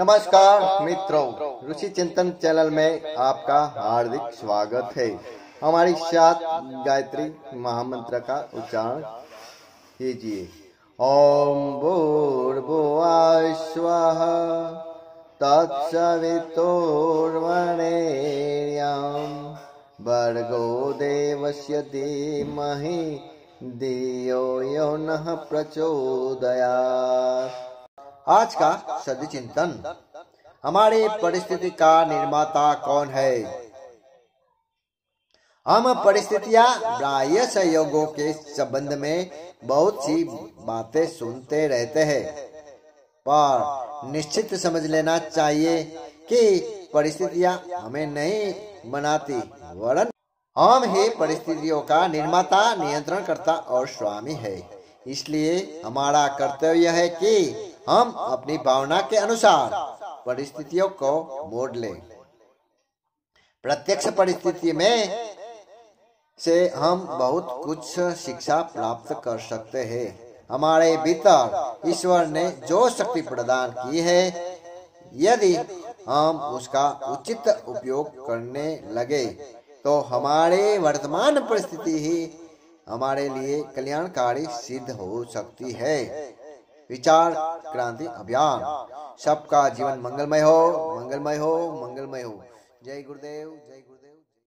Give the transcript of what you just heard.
नमस्कार मित्रों रुचि चिंतन चैनल में आपका हार्दिक स्वागत है हमारी साथ गायत्री महामंत्र का उच्चारण कीजिए ओम भूर्भुआ स्व तत्सवितोर्वणेर्यं भर्गो देवस्य धीमहि धियो यो नः प्रचोदयात् आज का सद चिंतन हमारे परिस्थिति का निर्माता कौन है हम परिस्थितियां बाह्य सहयोगों के संबंध में बहुत सी बातें सुनते रहते हैं पर निश्चित समझ लेना चाहिए कि परिस्थितियां हमें नहीं बनाती वरन हम ही परिस्थितियों का निर्माता नियंत्रण करता और स्वामी है इसलिए हमारा कर्तव्य है कि हम अपनी भावना के अनुसार परिस्थितियों को मोड़ लें प्रत्यक्ष परिस्थिति में से हम बहुत कुछ शिक्षा प्राप्त कर सकते हैं हमारे भीतर ईश्वर ने जो शक्ति प्रदान की है यदि हम उसका उचित उपयोग करने लगे तो हमारे वर्तमान परिस्थिति ही हमारे लिए कल्याणकारी सिद्ध हो सकती है विचार क्रांति अभियान सबका जीवन मंगलमय हो मंगलमय हो मंगलमय हो जय गुरुदेव जय गुरुदेव